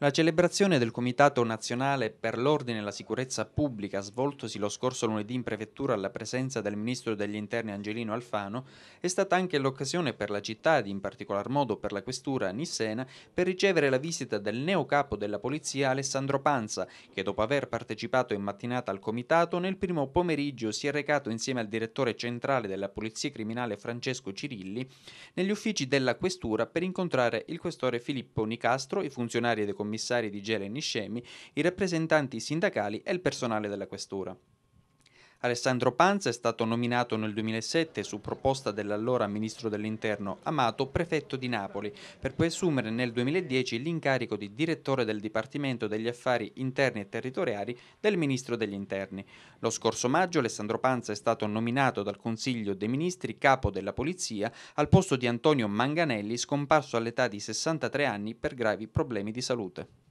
La celebrazione del Comitato Nazionale per l'Ordine e la Sicurezza Pubblica, svoltosi lo scorso lunedì in prefettura alla presenza del Ministro degli Interni Angelino Alfano, è stata anche l'occasione per la città ed in particolar modo per la questura Nissena per ricevere la visita del neo capo della polizia Alessandro Panza, che dopo aver partecipato in mattinata al Comitato, nel primo pomeriggio si è recato insieme al direttore centrale della Polizia Criminale Francesco Cirilli negli uffici della questura per incontrare il questore Filippo Nicastro, i funzionari del Comitato commissari di Gela e Niscemi, i rappresentanti sindacali e il personale della questura. Alessandro Panza è stato nominato nel 2007 su proposta dell'allora ministro dell'interno Amato prefetto di Napoli per poi assumere nel 2010 l'incarico di direttore del Dipartimento degli Affari Interni e Territoriali del ministro degli Interni. Lo scorso maggio Alessandro Panza è stato nominato dal Consiglio dei Ministri capo della Polizia al posto di Antonio Manganelli scomparso all'età di 63 anni per gravi problemi di salute.